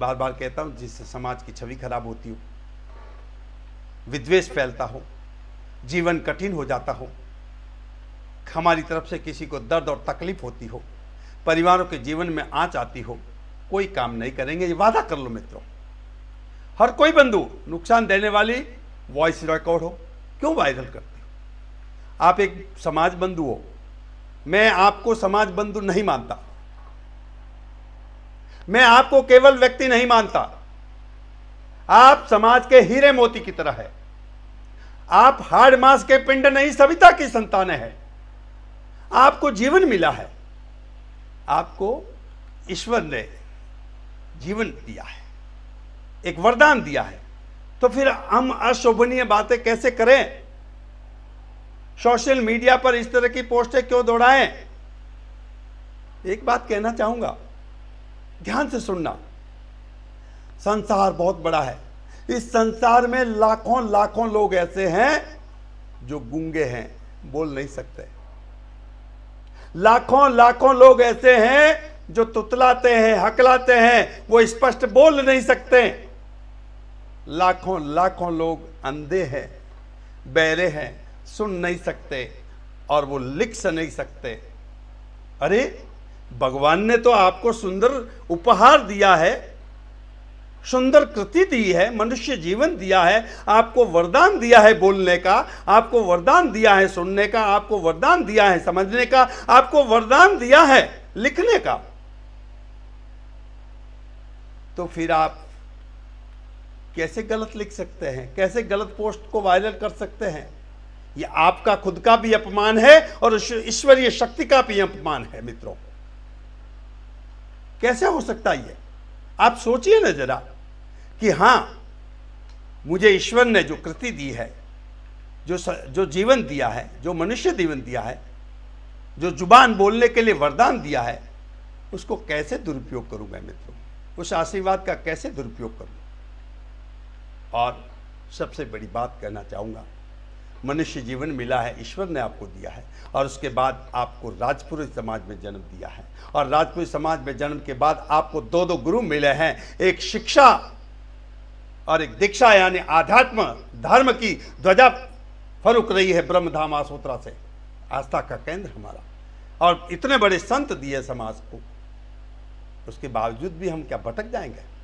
बार बार कहता हूँ जिससे समाज की छवि खराब होती हो विद्वेष फैलता हो जीवन कठिन हो जाता हो हमारी तरफ से किसी को दर्द और तकलीफ होती हो परिवारों के जीवन में आँच आती हो कोई काम नहीं करेंगे ये वादा कर लो मित्रों हर कोई बंधु नुकसान देने वाली वॉइस रिकॉर्ड हो क्यों वायरल करते हो आप एक समाज बंधु हो मैं आपको समाज बंधु नहीं मानता मैं आपको केवल व्यक्ति नहीं मानता आप समाज के हीरे मोती की तरह है आप हार्ड मास के पिंड नहीं सविता की संतान है आपको जीवन मिला है आपको ईश्वर ने जीवन दिया है एक वरदान दिया है तो फिर हम अशोभनीय बातें कैसे करें सोशल मीडिया पर इस तरह की पोस्टें क्यों दौड़ाएं एक बात कहना चाहूंगा ध्यान से सुनना संसार बहुत बड़ा है इस संसार में लाखों लाखों लोग ऐसे हैं जो गूंगे हैं बोल नहीं सकते लाखों लाखों लोग ऐसे हैं जो तुतलाते हैं हकलाते हैं वो स्पष्ट बोल नहीं सकते लाखों लाखों लोग अंधे हैं बहरे हैं सुन नहीं सकते और वो लिख नहीं सकते अरे भगवान ने तो आपको सुंदर उपहार दिया है सुंदर कृति दी है मनुष्य जीवन दिया है आपको वरदान दिया है बोलने का आपको वरदान दिया है सुनने का आपको वरदान दिया है समझने का आपको वरदान दिया है लिखने का तो फिर आप कैसे गलत लिख सकते हैं कैसे गलत पोस्ट को वायरल कर सकते हैं यह आपका खुद का भी अपमान है और ईश्वरीय शक्ति का भी अपमान है मित्रों कैसे हो सकता ये आप सोचिए ना जरा कि हाँ मुझे ईश्वर ने जो कृति दी है जो स, जो जीवन दिया है जो मनुष्य जीवन दिया है जो जुबान बोलने के लिए वरदान दिया है उसको कैसे दुरुपयोग करूँ मैं मित्रों उस आशीर्वाद का कैसे दुरुपयोग करूँ और सबसे बड़ी बात कहना चाहूँगा मनुष्य जीवन मिला है ईश्वर ने आपको दिया है और उसके बाद आपको राजपुरी समाज में जन्म दिया है और राजपुरी समाज में जन्म के बाद आपको दो दो गुरु मिले हैं एक शिक्षा और एक दीक्षा यानी आध्यात्म धर्म की ध्वजा फरुक रही है ब्रह्मधाम आसोत्रा से आस्था का केंद्र हमारा और इतने बड़े संत दिए समाज को उसके बावजूद भी हम क्या भटक जाएंगे